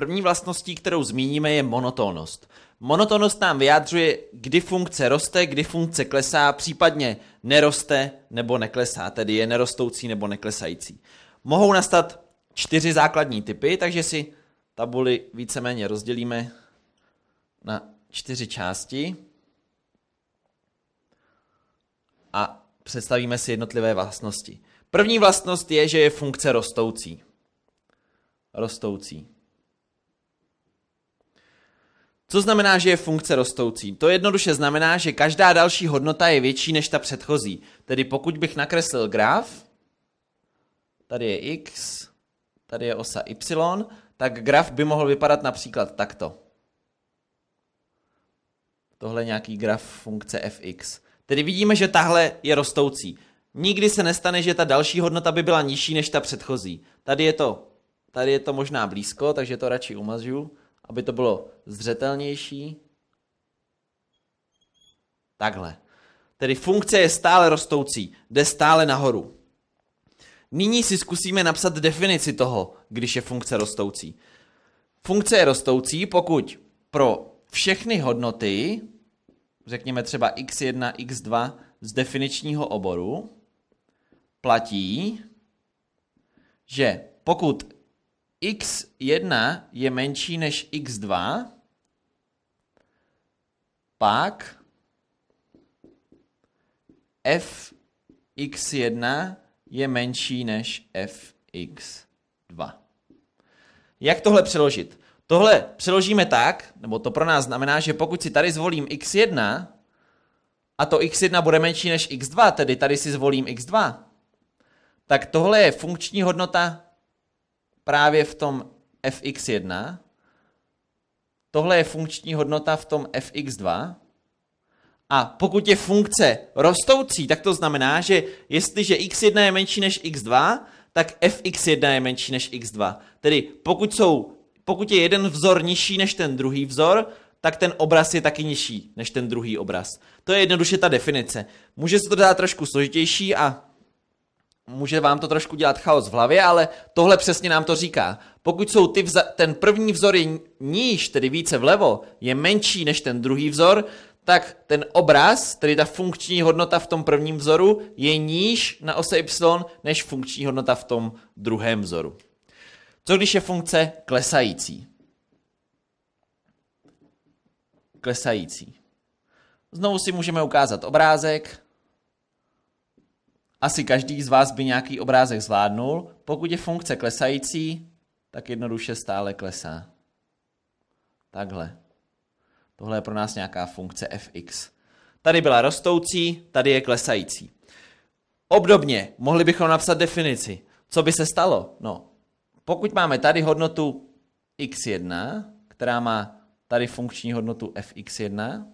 První vlastností, kterou zmíníme, je monotónnost. Monotónnost nám vyjádřuje, kdy funkce roste, kdy funkce klesá, případně neroste nebo neklesá, tedy je nerostoucí nebo neklesající. Mohou nastat čtyři základní typy, takže si tabuli víceméně rozdělíme na čtyři části a představíme si jednotlivé vlastnosti. První vlastnost je, že je funkce rostoucí. Rostoucí. Co znamená, že je funkce rostoucí? To jednoduše znamená, že každá další hodnota je větší než ta předchozí. Tedy pokud bych nakreslil graf, tady je x, tady je osa y, tak graf by mohl vypadat například takto. Tohle je nějaký graf funkce fx. Tedy vidíme, že tahle je rostoucí. Nikdy se nestane, že ta další hodnota by byla nižší než ta předchozí. Tady je to, tady je to možná blízko, takže to radši umazuju aby to bylo zřetelnější. Takhle. Tedy funkce je stále rostoucí, jde stále nahoru. Nyní si zkusíme napsat definici toho, když je funkce rostoucí. Funkce je rostoucí, pokud pro všechny hodnoty, řekněme třeba x1, x2 z definičního oboru, platí, že pokud x1 je menší než x2, pak f x 1 je menší než f x 2 Jak tohle přeložit? Tohle přeložíme tak, nebo to pro nás znamená, že pokud si tady zvolím x1 a to x1 bude menší než x2, tedy tady si zvolím x2, tak tohle je funkční hodnota právě v tom fx1, tohle je funkční hodnota v tom fx2, a pokud je funkce rostoucí, tak to znamená, že jestliže x1 je menší než x2, tak fx1 je menší než x2. Tedy pokud, jsou, pokud je jeden vzor nižší než ten druhý vzor, tak ten obraz je taky nižší než ten druhý obraz. To je jednoduše ta definice. Může se to dát trošku složitější a může vám to trošku dělat chaos v hlavě, ale tohle přesně nám to říká. Pokud jsou ty vza- ten první vzor je níž, tedy více vlevo, je menší než ten druhý vzor, tak ten obraz, tedy ta funkční hodnota v tom prvním vzoru, je níž na ose y než funkční hodnota v tom druhém vzoru. Co když je funkce klesající? Klesající. Znovu si můžeme ukázat obrázek. Asi každý z vás by nějaký obrázek zvládnul, pokud je funkce klesající, tak jednoduše stále klesá. Takhle. Tohle je pro nás nějaká funkce fx. Tady byla rostoucí, tady je klesající. Obdobně mohli bychom napsat definici. Co by se stalo? No, pokud máme tady hodnotu x1, která má tady funkční hodnotu fx1,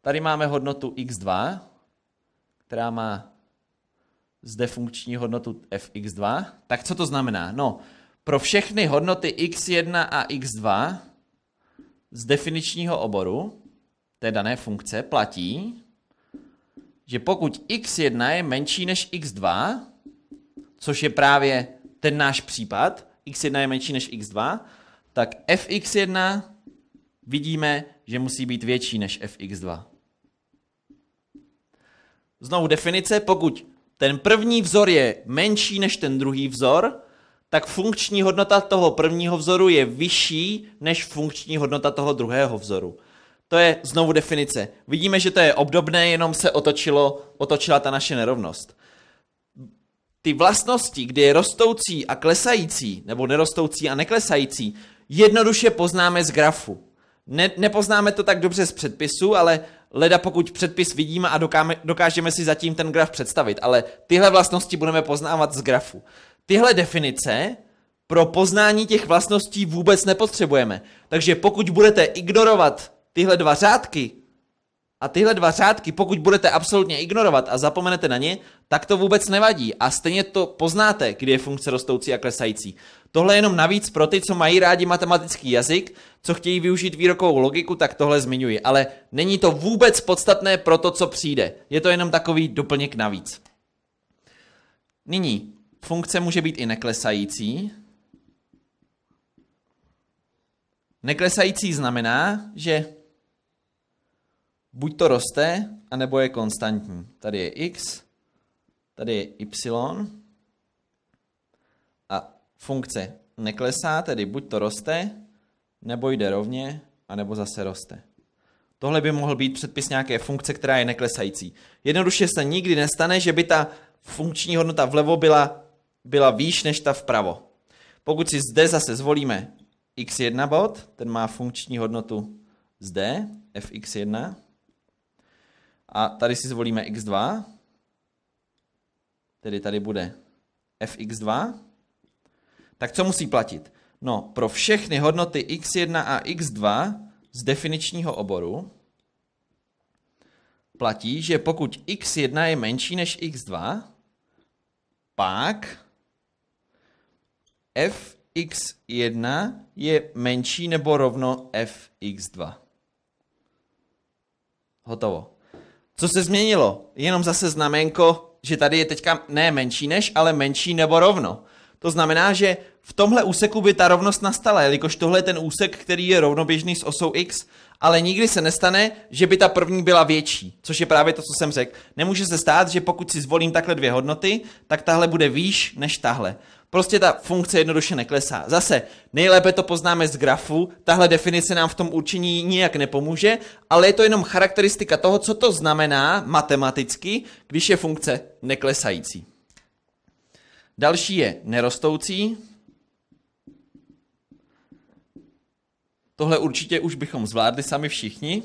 tady máme hodnotu x2, která má zde funkční hodnotu fx2. Tak co to znamená? No, pro všechny hodnoty x1 a x2 z definičního oboru té dané funkce platí, že pokud x1 je menší než x2, což je právě ten náš případ, x1 je menší než x2, tak fx1 vidíme, že musí být větší než fx2. Znovu definice, pokud ten první vzor je menší než ten druhý vzor, tak funkční hodnota toho prvního vzoru je vyšší než funkční hodnota toho druhého vzoru. To je znovu definice. Vidíme, že to je obdobné, jenom se otočilo, otočila ta naše nerovnost. Ty vlastnosti, kdy je rostoucí a klesající, nebo nerostoucí a neklesající, jednoduše poznáme z grafu. Ne, nepoznáme to tak dobře z předpisu, ale leda pokud předpis vidíme a dokážeme si zatím ten graf představit, ale tyhle vlastnosti budeme poznávat z grafu. Tyhle definice pro poznání těch vlastností vůbec nepotřebujeme. Takže pokud budete ignorovat tyhle dva řádky, a tyhle dva řádky, pokud budete absolutně ignorovat a zapomenete na ně, tak to vůbec nevadí. A stejně to poznáte, kdy je funkce rostoucí a klesající. Tohle je jenom navíc pro ty, co mají rádi matematický jazyk, co chtějí využít výrokovou logiku, tak tohle zmiňuji. Ale není to vůbec podstatné pro to, co přijde. Je to jenom takový doplněk navíc. Nyní, funkce může být i neklesající. Neklesající znamená, že buď to roste, anebo je konstantní. Tady je x, tady je y, funkce neklesá, tedy buď to roste, nebo jde rovně, anebo zase roste. Tohle by mohl být předpis nějaké funkce, která je neklesající. Jednoduše se nikdy nestane, že by ta funkční hodnota vlevo byla, byla výš než ta vpravo. Pokud si zde zase zvolíme x1 bod, ten má funkční hodnotu zde, fx1, a tady si zvolíme x2, tedy tady bude fx2, tak co musí platit? No, pro všechny hodnoty x1 a x2 z definičního oboru platí, že pokud x1 je menší než x2, pak fx1 je menší nebo rovno fx2. Hotovo. Co se změnilo? Jenom zase znamenko, že tady je teďka ne menší než, ale menší nebo rovno. To znamená, že v tomhle úseku by ta rovnost nastala, jelikož tohle je ten úsek, který je rovnoběžný s osou x, ale nikdy se nestane, že by ta první byla větší, což je právě to, co jsem řekl. Nemůže se stát, že pokud si zvolím takhle dvě hodnoty, tak tahle bude výš než tahle. Prostě ta funkce jednoduše neklesá. Zase, nejlépe to poznáme z grafu, tahle definice nám v tom určení nijak nepomůže, ale je to jenom charakteristika toho, co to znamená matematicky, když je funkce neklesající. Další je nerostoucí, Tohle určitě už bychom zvládli sami všichni.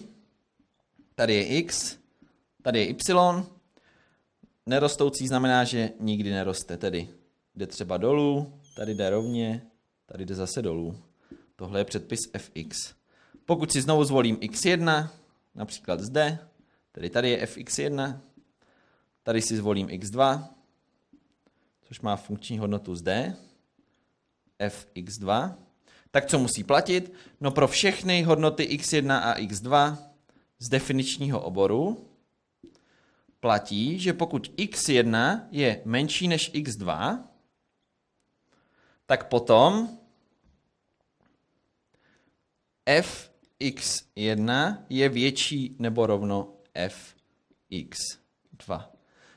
Tady je x, tady je y. Nerostoucí znamená, že nikdy neroste. Tedy jde třeba dolů, tady jde rovně, tady jde zase dolů. Tohle je předpis fx. Pokud si znovu zvolím x1, například zde, tedy tady je fx1, tady si zvolím x2, což má funkční hodnotu zde, fx2, tak co musí platit? No pro všechny hodnoty x1 a x2 z definičního oboru platí, že pokud x1 je menší než x2, tak potom f x 1 je větší nebo rovno f x 2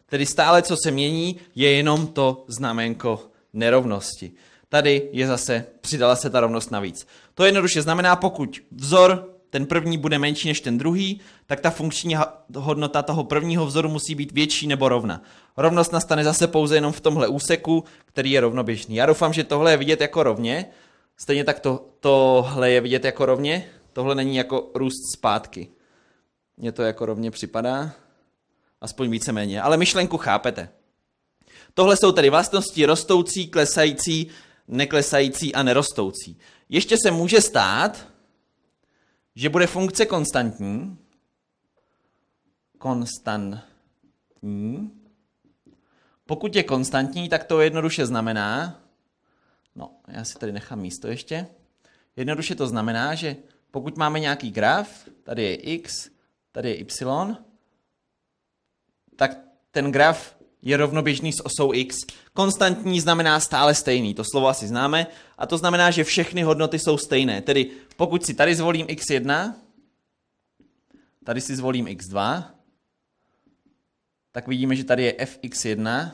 Tedy stále, co se mění, je jenom to znamenko nerovnosti. Tady je zase, přidala se ta rovnost navíc. To jednoduše znamená, pokud vzor, ten první bude menší než ten druhý, tak ta funkční hodnota toho prvního vzoru musí být větší nebo rovna. Rovnost nastane zase pouze jenom v tomhle úseku, který je rovnoběžný. Já doufám, že tohle je vidět jako rovně, stejně tak to, tohle je vidět jako rovně, tohle není jako růst zpátky. Mně to jako rovně připadá, aspoň víceméně, ale myšlenku chápete. Tohle jsou tedy vlastnosti rostoucí, klesající, neklesající a nerostoucí. Ještě se může stát, že bude funkce konstantní, konstantní. Pokud je konstantní, tak to jednoduše znamená, no, já si tady nechám místo ještě, jednoduše to znamená, že pokud máme nějaký graf, tady je x, tady je y, tak ten graf je rovnoběžný s osou x. Konstantní znamená stále stejný, to slovo asi známe, a to znamená, že všechny hodnoty jsou stejné. Tedy pokud si tady zvolím x1, tady si zvolím x2, tak vidíme, že tady je fx1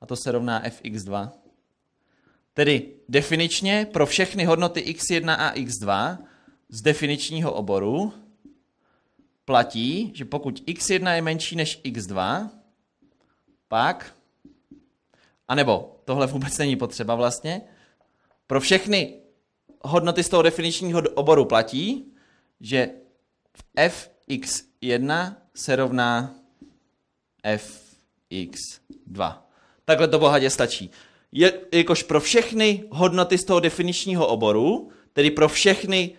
a to se rovná fx2. Tedy definičně pro všechny hodnoty x1 a x2 z definičního oboru platí, že pokud x1 je menší než x2, pak, anebo tohle vůbec není potřeba vlastně, pro všechny hodnoty z toho definičního oboru platí, že fx1 se rovná fx2. Takhle to bohatě stačí. Je, jakož pro všechny hodnoty z toho definičního oboru, tedy pro všechny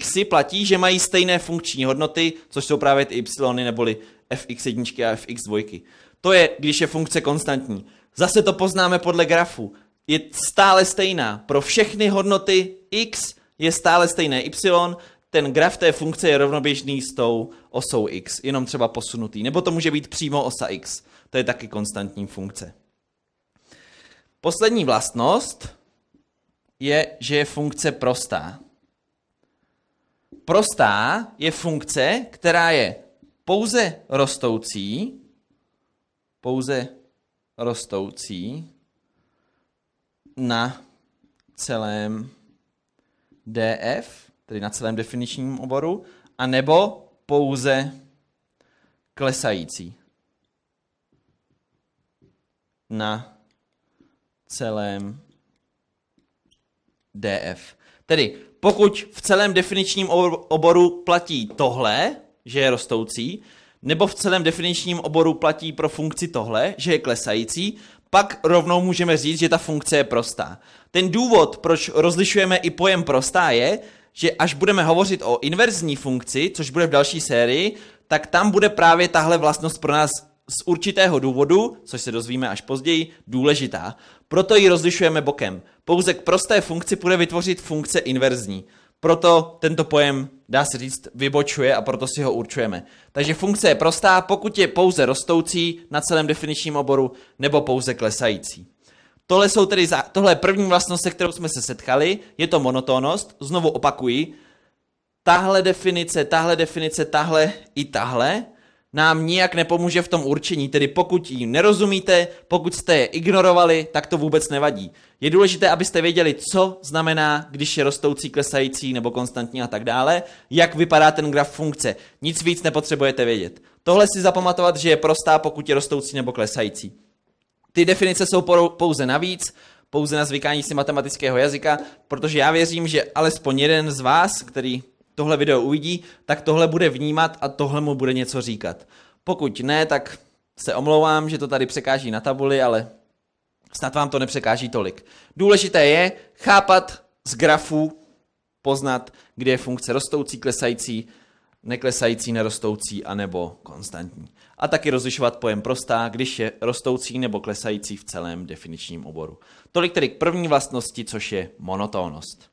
xy platí, že mají stejné funkční hodnoty, což jsou právě ty y neboli fx1 a fx2. To je, když je funkce konstantní. Zase to poznáme podle grafu. Je stále stejná. Pro všechny hodnoty x je stále stejné y, ten graf té funkce je rovnoběžný s tou osou x, jenom třeba posunutý. Nebo to může být přímo osa x. To je taky konstantní funkce. Poslední vlastnost je, že je funkce prostá. Prostá je funkce, která je pouze rostoucí pouze rostoucí na celém DF, tedy na celém definičním oboru, a nebo pouze klesající na celém DF. Tedy pokud v celém definičním oboru platí tohle, že je rostoucí, nebo v celém definičním oboru platí pro funkci tohle, že je klesající, pak rovnou můžeme říct, že ta funkce je prostá. Ten důvod, proč rozlišujeme i pojem prostá, je, že až budeme hovořit o inverzní funkci, což bude v další sérii, tak tam bude právě tahle vlastnost pro nás z určitého důvodu, což se dozvíme až později, důležitá. Proto ji rozlišujeme bokem. Pouze k prosté funkci bude vytvořit funkce inverzní. Proto tento pojem dá se říct, vybočuje a proto si ho určujeme. Takže funkce je prostá, pokud je pouze rostoucí na celém definičním oboru nebo pouze klesající. Tohle, jsou tedy za, tohle je první vlastnost, se kterou jsme se setkali, je to monotónnost, znovu opakuji, tahle definice, tahle definice, tahle i tahle nám nijak nepomůže v tom určení, tedy pokud ji nerozumíte, pokud jste je ignorovali, tak to vůbec nevadí. Je důležité, abyste věděli, co znamená, když je rostoucí, klesající nebo konstantní a tak dále, jak vypadá ten graf funkce. Nic víc nepotřebujete vědět. Tohle si zapamatovat, že je prostá, pokud je rostoucí nebo klesající. Ty definice jsou pouze navíc, pouze na zvykání si matematického jazyka, protože já věřím, že alespoň jeden z vás, který tohle video uvidí, tak tohle bude vnímat a tohle mu bude něco říkat. Pokud ne, tak se omlouvám, že to tady překáží na tabuli, ale snad vám to nepřekáží tolik. Důležité je chápat z grafu poznat, kde je funkce rostoucí, klesající, neklesající, nerostoucí a nebo konstantní. A taky rozlišovat pojem prostá, když je rostoucí nebo klesající v celém definičním oboru. Tolik tedy k první vlastnosti, což je monotónnost.